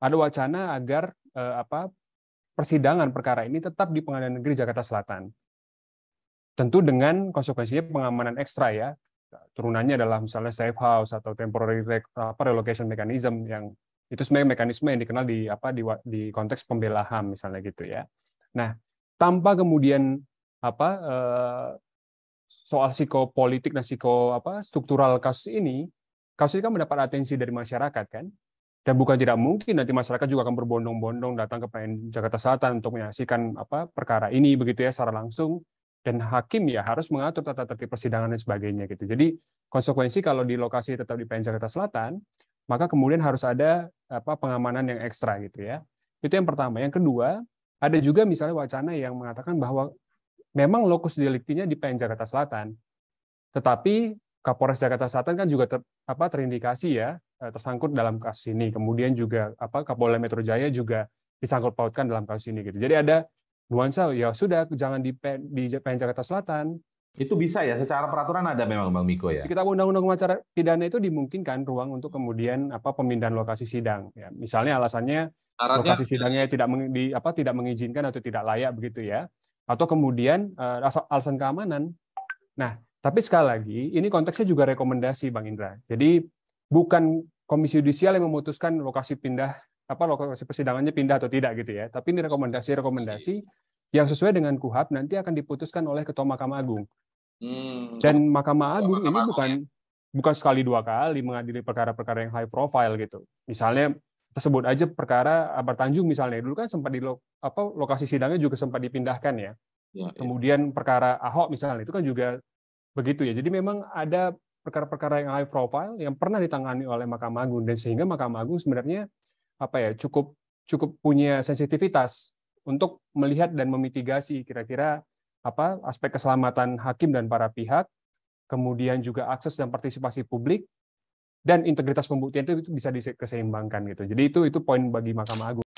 ada wacana agar eh, apa persidangan perkara ini tetap di Pengadilan Negeri Jakarta Selatan. Tentu dengan konsekuensinya pengamanan ekstra ya. Turunannya adalah misalnya safe house atau temporary apa, relocation mechanism yang itu sebenarnya mekanisme yang dikenal di apa di, di konteks pembela HAM misalnya gitu ya. Nah, tanpa kemudian apa eh, soal psikopolitik dan psiko apa struktural kasus ini, kasus ini kan mendapat atensi dari masyarakat kan. Dan bukan tidak mungkin nanti masyarakat juga akan berbondong-bondong datang ke PN Jakarta Selatan untuk menyaksikan apa perkara ini begitu ya secara langsung dan hakim ya harus mengatur tata tertib persidangan dan sebagainya gitu. Jadi konsekuensi kalau di lokasi tetap di PN Jakarta Selatan, maka kemudian harus ada apa pengamanan yang ekstra gitu ya. Itu yang pertama. Yang kedua, ada juga misalnya wacana yang mengatakan bahwa memang lokus deliktinya di PN Jakarta Selatan. Tetapi Kapolres Jakarta Selatan kan juga ter, apa terindikasi ya Eh, tersangkut dalam kasus ini. Kemudian juga apa Kapolda Metro Jaya juga disangkut pautkan dalam kasus ini gitu. Jadi ada nuansa ya sudah jangan di di PN Jakarta Selatan. Itu bisa ya secara peraturan ada memang Bang Miko ya. Kita undang-undang acara pidana itu dimungkinkan ruang untuk kemudian apa pemindahan lokasi sidang ya. Misalnya alasannya Aratnya, lokasi sidangnya ya. tidak di apa tidak mengizinkan atau tidak layak begitu ya. Atau kemudian eh, alasan keamanan. Nah, tapi sekali lagi ini konteksnya juga rekomendasi Bang Indra. Jadi bukan komisi yudisial yang memutuskan lokasi pindah apa lokasi persidangannya pindah atau tidak gitu ya. Tapi ini rekomendasi-rekomendasi iya. yang sesuai dengan KUHAP nanti akan diputuskan oleh Ketua Mahkamah Agung. Hmm, Dan Mahkamah Agung ini bukan ya. bukan sekali dua kali mengadili perkara-perkara yang high profile gitu. Misalnya tersebut aja perkara Abar Tanjung misalnya dulu kan sempat di apa lokasi sidangnya juga sempat dipindahkan ya. Ya, ya. Kemudian perkara Ahok misalnya itu kan juga begitu ya. Jadi memang ada perkara-perkara yang high profile yang pernah ditangani oleh Mahkamah Agung dan sehingga Mahkamah Agung sebenarnya apa ya cukup cukup punya sensitivitas untuk melihat dan memitigasi kira-kira apa aspek keselamatan hakim dan para pihak, kemudian juga akses dan partisipasi publik dan integritas pembuktian itu, bisa diseimbangkan gitu. Jadi itu itu poin bagi Mahkamah Agung.